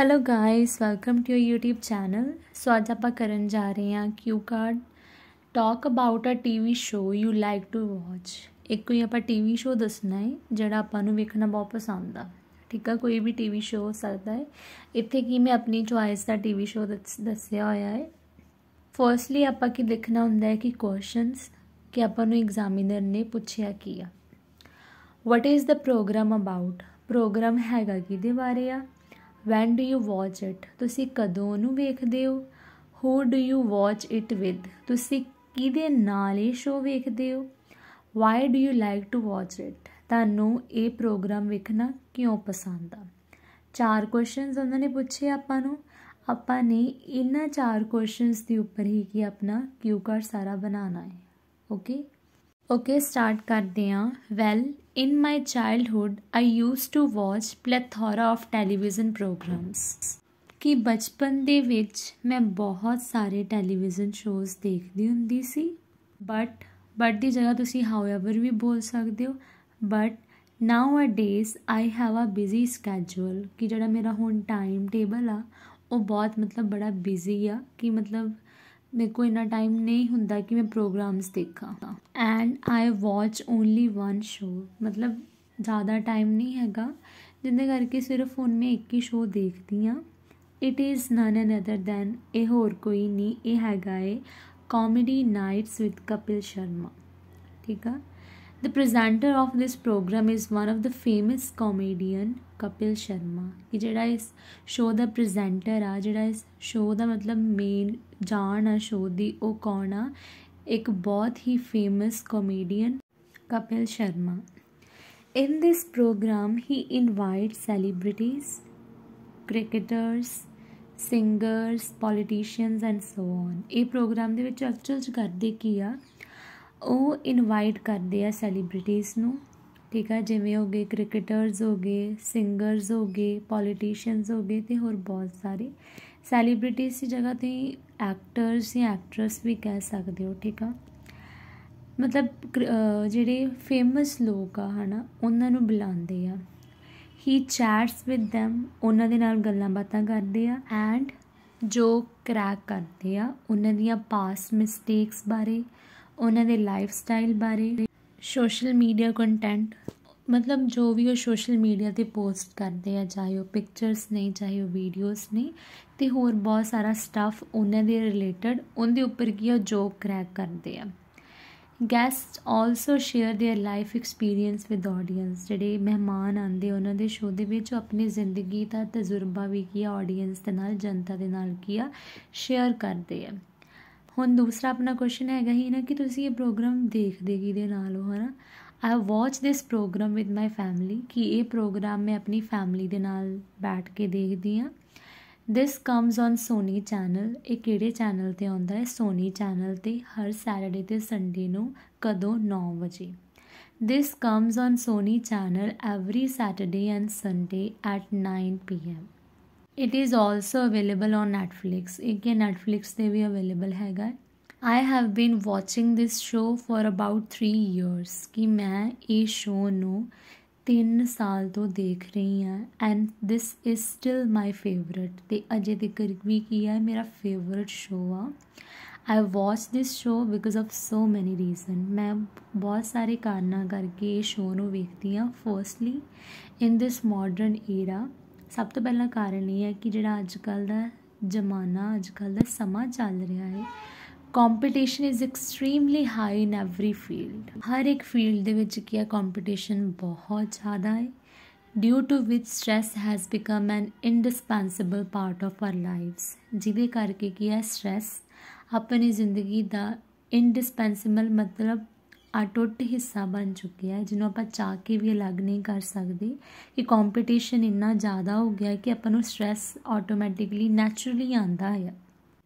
Hello guys welcome to your YouTube channel so ਅੱਜ ਆਪਾਂ ਕਰਨ ਜਾ ਰਹੇ ਹਾਂ cue card talk about a TV show you like to watch ਇੱਕ ਕੋਈ ਆਪਾਂ ਟੀਵੀ ਸ਼ੋ ਦੱਸਣਾ ਹੈ ਜਿਹੜਾ ਆਪਾਂ ਨੂੰ ਵੇਖਣਾ ਬਹੁਤ ਪਸੰਦ ਆ ਠੀਕ ਆ ਕੋਈ ਵੀ ਟੀਵੀ ਸ਼ੋ ਹੋ ਸਕਦਾ ਹੈ ਇੱਥੇ ਕੀ ਮੈਂ ਆਪਣੀ ਚੁਆਇਸ ਦਾ ਟੀਵੀ ਸ਼ੋ ਦੱਸਿਆ ਹੋਇਆ ਹੈ ਫਰਸਟਲੀ ਆਪਾਂ ਕੀ ਦੇਖਣਾ ਹੁੰਦਾ ਹੈ ਕਿ ਕੁਐਸਚਨਸ ਕਿ ਆਪਾਂ ਨੂੰ ਐਗਜ਼ਾਮੀਨਰ ਨੇ ਪੁੱਛਿਆ ਕੀ ਆ what is the program about program ਹੈਗਾ ਕਿਹਦੇ ਬਾਰੇ ਆ when do you watch it ਤੁਸੀਂ ਕਦੋਂ ਉਹਨੂੰ ਵੇਖਦੇ ਹੋ who do you watch it with ਤੁਸੀਂ ਕਿਹਦੇ ਨਾਲ ਇਹ ਸ਼ੋਅ ਵੇਖਦੇ ਹੋ why do you like to watch it ਤੁਹਾਨੂੰ ਇਹ ਪ੍ਰੋਗਰਾਮ ਵੇਖਣਾ ਕਿਉਂ ਪਸੰਦ ਆ ਚਾਰ ਕੁਐਸਚਨਸ ਉਹਨਾਂ ਨੇ ਪੁੱਛੇ ਆਪਾਂ ਨੂੰ ਆਪਾਂ ਨੇ ਇਹਨਾਂ ਚਾਰ ਕੁਐਸਚਨਸ ਦੇ ਉੱਪਰ ਹੀ ਕੀ ਆਪਣਾ ਕਿਊ ਕਾਰਡ ਸਾਰਾ ਬਣਾਉਣਾ ਹੈ ਓਕੇ ਓਕੇ ਸਟਾਰਟ ਕਰਦੇ ਹਾਂ well In my childhood, I used to watch plethora of television programs. ਕਿ ਬਚਪਨ ਦੇ ਵਿੱਚ ਮੈਂ ਬਹੁਤ ਸਾਰੇ ਟੈਲੀਵਿਜ਼ਨ ਸ਼ੋਜ਼ ਦੇਖਦੀ ਹੁੰਦੀ ਸੀ ਬਟ ਬਟ ਦੀ ਜਗ੍ਹਾ ਤੁਸੀਂ ਹਾਊਐਵਰ ਵੀ ਬੋਲ ਸਕਦੇ ਹੋ but nowadays I have a busy schedule ਕਿ ਜਿਹੜਾ ਮੇਰਾ ਹੁਣ ਟਾਈਮ ਟੇਬਲ ਆ ਉਹ ਬਹੁਤ ਮਤਲਬ ਬੜਾ ਬਿਜ਼ੀ ਆ ਕਿ ਮਤਲਬ ਮੇਰੇ ਕੋ ਇਨਾ ਟਾਈਮ ਨਹੀਂ ਹੁੰਦਾ ਕਿ ਮੈਂ ਪ੍ਰੋਗਰਾਮਸ ਦੇਖਾਂ and I watch only one show ਮਤਲਬ ਜ਼ਿਆਦਾ ਟਾਈਮ ਨਹੀਂ ਹੈਗਾ ਜਿੰਦੇ ਕਰਕੇ ਸਿਰਫ ਫੋਨ ਮੈਂ ਇੱਕ ਹੀ ਸ਼ੋ ਦੇਖਦੀ ਆ it is none an other than ਇਹ ਹੋਰ ਕੋਈ ਨਹੀਂ ਇਹ ਹੈਗਾ a comedy nights with Kapil Sharma ਠੀਕ ਆ The presenter of this program is one of the famous comedian Kapil Sharma ਕਿ ਜਿਹੜਾ ਇਸ ਸ਼ੋਅ ਦਾ ਪ੍ਰੈਜ਼ੈਂਟਰ ਆ ਜਿਹੜਾ ਇਸ ਸ਼ੋਅ ਦਾ ਮਤਲਬ ਮੇਨ ਜਾਣ ਆ ਸ਼ੋਅ ਦੀ ਉਹ ਕੌਣ ਆ ਇੱਕ ਬਹੁਤ ਹੀ famous comedian Kapil Sharma in this program he invite celebrities cricketers singers politicians and so on ਇਹ ਪ੍ਰੋਗਰਾਮ ਦੇ ਵਿੱਚ ਐਕਚੁਅਲ ਚ ਕਰਦੇ ਕੀ ਆ ਉਹ ਇਨਵਾਈਟ ਕਰਦੇ ਆ ਸੈਲੀਬ੍ਰਿਟੀਜ਼ ਨੂੰ ਠੀਕ ਆ ਜਿਵੇਂ ਹੋਗੇ ਕ੍ਰਿਕਟਰਸ ਹੋਗੇ ਸਿੰਗਰਸ ਹੋਗੇ ਪੋਲੀਟੀਸ਼ੀਅਨਸ ਹੋਗੇ ਤੇ ਹੋਰ ਬਹੁਤ ਸਾਰੇ ਸੈਲੀਬ੍ਰਿਟੀਜ਼ ਦੀ ਜਗ੍ਹਾ ਤੇ ਐਕਟਰਸ ਜਾਂ ਐਕਟ੍ਰੈਸ ਵੀ ਕਹਿ ਸਕਦੇ ਹੋ ਠੀਕ ਆ ਮਤਲਬ ਜਿਹੜੇ ਫੇਮਸ ਲੋਕ ਆ ਹਨਾ ਉਹਨਾਂ ਨੂੰ ਬੁਲਾਉਂਦੇ ਆ ਹੀ ਚੈਟਸ ਵਿਦ them ਉਹਨਾਂ ਦੇ ਨਾਲ ਗੱਲਾਂ ਬਾਤਾਂ ਕਰਦੇ ਆ ਐਂਡ ਜੋ ਕਰੈਕ ਕਰਦੇ ਆ ਉਹਨਾਂ ਦੀਆਂ ਪਾਸ ਮਿਸਟੇਕਸ ਬਾਰੇ ਉਹਨਾਂ ਦੇ ਲਾਈਫ ਸਟਾਈਲ ਬਾਰੇ ਸੋਸ਼ਲ ਮੀਡੀਆ ਕੰਟੈਂਟ ਮਤਲਬ ਜੋ ਵੀ ਉਹ ਸੋਸ਼ਲ ਮੀਡੀਆ ਤੇ ਪੋਸਟ ਕਰਦੇ ਆ ਚਾਹੇ ਉਹ ਪਿਕਚਰਸ ਨੇ ਚਾਹੇ ਉਹ ਵੀਡੀਓਜ਼ ਨੇ ਤੇ ਹੋਰ ਬਹੁਤ ਸਾਰਾ ਸਟੱਫ ਉਹਨਾਂ ਦੇ ਰਿਲੇਟਡ ਉਹਦੇ ਉੱਪਰ ਕੀ ਉਹ ਜੋਕ ਕਰੈਕ ਕਰਦੇ ਆ guest also share their life experience with audience ਜਿਹੜੇ ਮਹਿਮਾਨ ਆਂਦੇ ਉਹਨਾਂ ਦੇ ਸ਼ੋਅ ਦੇ ਵਿੱਚ ਆਪਣੀ ਜ਼ਿੰਦਗੀ ਦਾ ਤਜਰਬਾ ਵੀ ਕੀ ਆਡੀਅנס ਦੇ ਨਾਲ ਜਨਤਾ ਦੇ ਨਾਲ ਕੀ ਸ਼ੇਅਰ ਕਰਦੇ ਆ ਹੁਣ ਦੂਸਰਾ ਆਪਣਾ ਕੁਐਸਚਨ ਹੈਗਾ ਹੀ ਨਾ ਕਿ ਤੁਸੀਂ ਇਹ ਪ੍ਰੋਗਰਾਮ ਦੇਖਦੇ ਦੇ ਨਾਲ ਹੋ ਹਨਾ I watch this program with my family ਕਿ ਇਹ ਪ੍ਰੋਗਰਾਮ ਮੈਂ ਆਪਣੀ ਫੈਮਿਲੀ ਦੇ ਨਾਲ ਬੈਠ ਕੇ ਦੇਖਦੀ ਆ this comes on Sony channel ਇਹ ਕਿਹੜੇ ਚੈਨਲ ਤੇ ਆਉਂਦਾ ਹੈ ਸੋਨੀ ਚੈਨਲ ਤੇ ਹਰ ਸੈਟਰਡੇ ਤੇ ਸੰਡੇ ਨੂੰ ਕਦੋਂ 9 ਵਜੇ This comes on Sony channel every Saturday and Sunday at 9 pm. It is also available on Netflix ਇਹ ਕਿ ਨੈਟਫਲਿਕਸ ਤੇ ਵੀ ਅਵੇਲੇਬਲ ਹੈਗਾ I have been watching this show for about 3 years ਕਿ ਮੈਂ ਇਹ ਸ਼ੋਅ ਨੂੰ 3 ਸਾਲ ਤੋਂ ਦੇਖ ਰਹੀ ਹਾਂ and this is still my favourite ਤੇ ਅਜੇ ਤੱਕ ਵੀ ਕੀ ਹੈ ਮੇਰਾ ਫੇਵਰਿਟ ਸ਼ੋਅ ਆ I watch this show because of so many reason ਮੈਂ ਬਹੁਤ ਸਾਰੇ ਕਾਰਨਾਂ ਕਰਕੇ ਇਹ ਸ਼ੋਅ ਨੂੰ ਵੇਖਦੀ ਹਾਂ firstly in this modern era ਸਭ ਤੋਂ ਪਹਿਲਾ ਕਾਰਨ ਇਹ ਹੈ ਕਿ ਜਿਹੜਾ ਅੱਜ ਕੱਲ ਦਾ ਜ਼ਮਾਨਾ ਅੱਜ ਕੱਲ ਦਾ ਸਮਾਂ ਚੱਲ ਰਿਹਾ ਹੈ competition is extremely high in every field ਹਰ ਇੱਕ ਫੀਲਡ ਦੇ ਵਿੱਚ ਕੀ ਹੈ ਕੰਪੀਟੀਸ਼ਨ ਬਹੁਤ ਜ਼ਿਆਦਾ ਹੈ due to which stress has become an indispensable part of our lives ਜਿਵੇਂ ਕਰਕੇ ਕੀ ਹੈ ਸਟ्रेस ਆਪਣੀ ਜ਼ਿੰਦਗੀ ਦਾ ਇਨਡਿਸਪੈਂਸੇਬਲ ਮਤਲਬ ਅਟੁੱਟ ਹਿੱਸਾ ਬਣ ਚੁੱਕਿਆ ਹੈ ਜਿਹਨੂੰ ਆਪਾਂ ਚਾਹ ਕੇ ਵੀ ਅਲੱਗ ਨਹੀਂ ਕਰ ਸਕਦੇ ਕਿ ਕੰਪੀਟੀਸ਼ਨ ਇੰਨਾ ਜ਼ਿਆਦਾ ਹੋ ਗਿਆ ਕਿ ਆਪਾਂ ਨੂੰ ਸਟ्रेस ਆਟੋਮੈਟਿਕਲੀ ਨੇਚਰਲੀ ਆਂਦਾ ਹੈ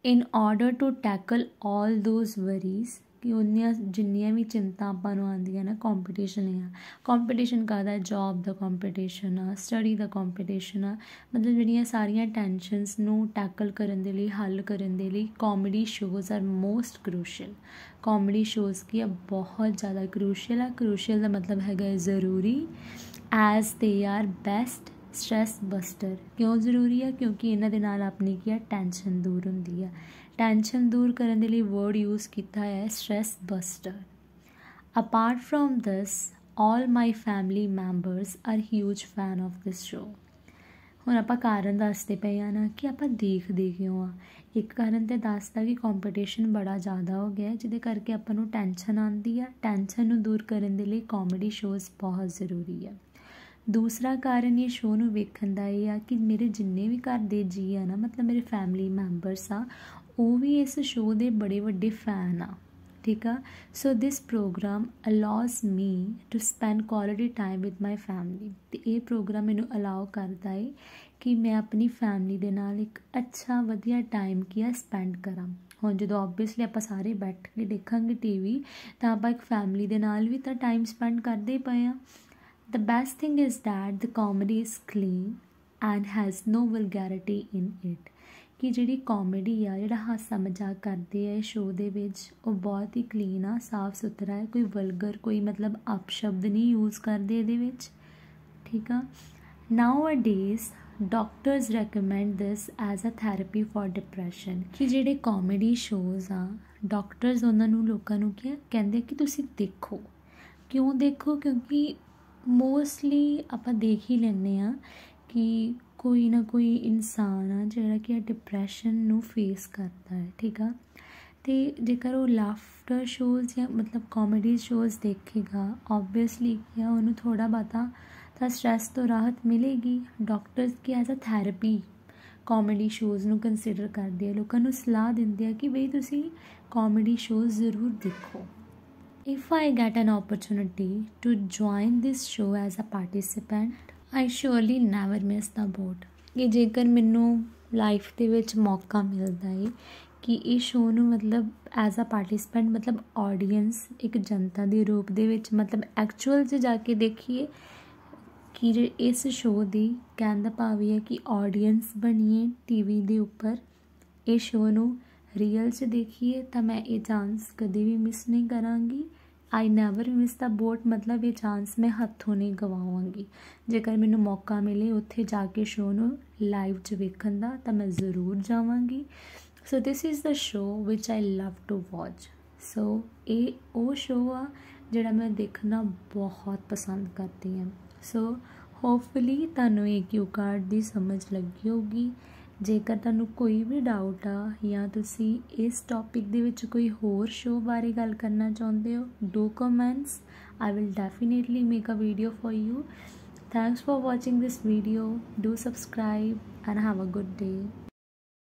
in order to tackle all those worries ਕਿ ਉਹਨੀਆਂ ਜਿੰਨੀਆਂ ਵੀ ਚਿੰਤਾ ਆਪਾਂ ਨੂੰ ਆਉਂਦੀਆਂ ਨੇ ਕੰਪੀਟੀਸ਼ਨ ਆ ਕੰਪੀਟੀਸ਼ਨ ਕਹਦਾ ਜੌਬ ਦਾ ਕੰਪੀਟੀਸ਼ਨ ਆ ਸਟੱਡੀ ਦਾ ਕੰਪੀਟੀਸ਼ਨ ਆ ਮਤਲਬ ਜਿਹੜੀਆਂ ਸਾਰੀਆਂ ਟੈਨਸ਼ਨਸ ਨੂੰ ਟੈਕਲ ਕਰਨ ਦੇ ਲਈ ਹੱਲ ਕਰਨ ਦੇ ਲਈ comedy shows are most crucial comedy shows ਕੀ ਆ ਬਹੁਤ ਜ਼ਿਆਦਾ ਕ੍ਰੂਸ਼ੀਅਲ ਆ ਕ੍ਰੂਸ਼ੀਅਲ ਦਾ ਮਤਲਬ ਹੈਗਾ ਜ਼ਰੂਰੀ S they are best stress buster ਕਿਉਂ ਜ਼ਰੂਰੀ ਹੈ ਕਿਉਂਕਿ ਇਹਨਾਂ ਦੇ ਨਾਲ ਆਪਣੀ ਕੀ ਹੈ ਟੈਨਸ਼ਨ ਦੂਰ ਹੁੰਦੀ ਹੈ ਟੈਨਸ਼ਨ ਦੂਰ ਕਰਨ ਦੇ ਲਈ ਵਰਡ ਯੂਜ਼ ਕੀਤਾ ਹੈ stress buster apart from this all my family members are huge fan of this show ਹੁਣ ਆਪਾਂ ਕਾਰਨ ਦੱਸਦੇ ਪਏ ਆ ਨਾ ਕਿ ਆਪਾਂ ਦੇਖਦੇ ਕਿਉਂ ਆ ਇੱਕ ਕਾਰਨ ਤੇ ਦੱਸਦਾ ਕਿ ਕੰਪੀਟੀਸ਼ਨ ਬੜਾ ਜ਼ਿਆਦਾ ਹੋ ਗਿਆ ਜਿਹਦੇ ਕਰਕੇ ਆਪਾਂ ਨੂੰ ਟੈਨਸ਼ਨ ਆਉਂਦੀ ਆ ਟੈਨਸ਼ਨ ਨੂੰ ਦੂਰ ਕਰਨ ਦੇ ਲਈ ਕਾਮੇਡੀ ਸ਼ੋਜ਼ ਬਹੁਤ ਜ਼ਰੂਰੀ ਆ ਦੂਸਰਾ ਕਾਰਨ ਇਹ ਸ਼ੋਅ ਨੂੰ ਵੇਖਣ ਦਾ ਇਹ ਆ ਕਿ ਮੇਰੇ ਜਿੰਨੇ ਵੀ ਘਰ ਦੇ ਜੀ ਆ ਨਾ ਮਤਲਬ ਮੇਰੇ ਫੈਮਿਲੀ ਮੈਂਬਰਸ ਆ ਉਹ ਵੀ ਇਸ ਸ਼ੋਅ ਦੇ ਬੜੇ ਵੱਡੇ ਫੈਨ ਆ ਠੀਕ ਆ so this program allows me to spend quality time with my family ਤੇ ਇਹ ਪ੍ਰੋਗਰਾਮ ਮੈਨੂੰ ਅਲਾਉ ਕਰਦਾ ਹੈ ਕਿ ਮੈਂ ਆਪਣੀ ਫੈਮਿਲੀ ਦੇ ਨਾਲ ਇੱਕ ਅੱਛਾ ਵਧੀਆ ਟਾਈਮ ਕੀਆ ਸਪੈਂਡ ਕਰਾਂ ਹੁਣ ਜਦੋਂ ਆਬਵੀਅਸਲੀ ਆਪਾਂ ਸਾਰੇ ਬੈਠ ਕੇ ਦੇਖਾਂਗੇ ਟੀਵੀ ਤਾਂ ਆਪਾਂ ਇੱਕ ਫੈਮਿਲੀ ਦੇ ਨਾਲ ਵੀ ਤਾਂ ਟਾਈਮ ਸਪੈਂਡ ਕਰਦੇ ਪਏ ਆ The best thing is that the comedy is clean and has no vulgarity in it. ਕਿ ਜਿਹੜੀ ਕਾਮੇਡੀ ਆ ਜਿਹੜਾ ਹਾਸਾ ਮਜ਼ਾਕ ਕਰਦੇ ਆ ਸ਼ੋਅ ਦੇ ਵਿੱਚ ਉਹ ਬਹੁਤ ਹੀ ਕਲੀਨ ਆ ਸਾਫ਼ ਸੁਥਰਾ ਹੈ ਕੋਈ ਵਲਗਰ ਕੋਈ ਮਤਲਬ ਅਪਸ਼ਬਦ ਨਹੀਂ ਯੂਜ਼ ਕਰਦੇ ਇਹਦੇ ਵਿੱਚ ਠੀਕ ਆ nowadays doctors recommend this as a therapy for depression ਕਿ ਜਿਹੜੇ ਕਾਮੇਡੀ ਸ਼ੋਜ਼ ਆ ਡਾਕਟਰਸ ਉਹਨਾਂ ਨੂੰ ਲੋਕਾਂ ਨੂੰ ਕਹਿੰਦੇ ਕਿ ਤੁਸੀਂ ਦੇਖੋ ਕਿਉਂ ਦੇਖੋ ਕਿਉਂਕਿ ਮੋਸਟਲੀ ਆਪਾਂ ਦੇਖ ਹੀ ਲੈਂਦੇ ਆ ਕਿ ਕੋਈ ਨਾ ਕੋਈ ਇਨਸਾਨ ਆ ਜਿਹੜਾ ਕਿ ਡਿਪਰੈਸ਼ਨ ਨੂੰ ਫੇਸ ਕਰਦਾ ਹੈ ਠੀਕ ਆ ਤੇ ਜੇਕਰ ਉਹ ਲਾਫਟਰ ਸ਼ੋਜ਼ ਜਾਂ ਮਤਲਬ ਕਾਮੇਡੀ ਸ਼ੋਜ਼ ਦੇਖੇਗਾ ਆਬਵੀਅਸਲੀ ਕਿ ਉਹਨੂੰ ਥੋੜਾ ਬਾਤਾ ਤਾਂ ਸਟ्रेस ਤੋਂ ਰਾਹਤ ਮਿਲੇਗੀ ਡਾਕਟਰਸ ਕੀ as a therapy comedy shows ਨੂੰ ਕੰਸੀਡਰ ਕਰਦੇ ਆ ਲੋਕਾਂ ਨੂੰ ਸਲਾਹ ਦਿੰਦੇ ਆ ਕਿ ਬਈ ਤੁਸੀਂ ਕਾਮੇਡੀ ਸ਼ੋਜ਼ ਜ਼ਰੂਰ ਦੇਖੋ If I get an opportunity to join this show as a participant, I surely never miss the boat. ਕਿ ਜੇਕਰ ਮੈਨੂੰ ਲਾਈਫ ਦੇ ਵਿੱਚ ਮੌਕਾ ਮਿਲਦਾ ਏ ਕਿ ਇਹ ਸ਼ੋਅ ਨੂੰ ਮਤਲਬ ਐਜ਼ ਅ ਪਾਰਟਿਸਪੈਂਟ ਮਤਲਬ ਆਡੀਅנס ਇੱਕ ਜਨਤਾ ਦੇ ਰੂਪ ਦੇ ਵਿੱਚ ਮਤਲਬ ਐਕਚੁਅਲ 'ਚ ਜਾ ਕੇ ਦੇਖੀਏ ਕਿ ਇਸ ਸ਼ੋਅ ਦੀ ਕਹਿਣ ਦਾ ਭਾਵ ਇਹ ਹੈ ਕਿ ਆਡੀਅנס ਬਣੀਏ ਟੀਵੀ ਦੇ ਉੱਪਰ ਇਹ ਸ਼ੋਅ ਨੂੰ ਰੀਅਲ 'ਚ ਦੇਖੀਏ ਤਾਂ ਮੈਂ ਇਹ ਚਾਂਸ ਕਦੇ ਵੀ ਮਿਸ ਨਹੀਂ ਕਰਾਂਗੀ I never miss the boat ਮਤਲਬ ਇਹ ਚਾਂਸ ਮੈਂ ਹੱਥੋਂ ਨਹੀਂ ਗਵਾਵਾਂਗੀ ਜੇਕਰ ਮੈਨੂੰ ਮੌਕਾ ਮਿਲੇ ਉੱਥੇ ਜਾ ਕੇ ਸ਼ੋਅ ਨੂੰ ਲਾਈਵ 'ਚ ਵੇਖਣ ਦਾ ਤਾਂ ਮੈਂ ਜ਼ਰੂਰ ਜਾਵਾਂਗੀ so this is the show which I love to watch so ਇਹ ਉਹ ਸ਼ੋਅ ਆ ਜਿਹੜਾ ਮੈਂ ਦੇਖਣਾ ਬਹੁਤ ਪਸੰਦ ਕਰਦੀ ਹਾਂ ਸੋ ਹੋਪਫੁਲੀ ਤੁਹਾਨੂੰ ਇਹ ਕਿਊ ਕਾਰਡ ਦੀ ਸਮਝ ਲੱਗੀ ਹੋਗੀ ਜੇਕਰ ਤੁਹਾਨੂੰ ਕੋਈ ਵੀ ਡਾਊਟ ਆ ਜਾਂ ਤੁਸੀਂ ਇਸ ਟੌਪਿਕ ਦੇ ਵਿੱਚ ਕੋਈ ਹੋਰ ਸ਼ੋਅ ਬਾਰੇ ਗੱਲ ਕਰਨਾ ਚਾਹੁੰਦੇ ਹੋ do comments I will definitely make a video for you thanks for watching this video do subscribe and have a good day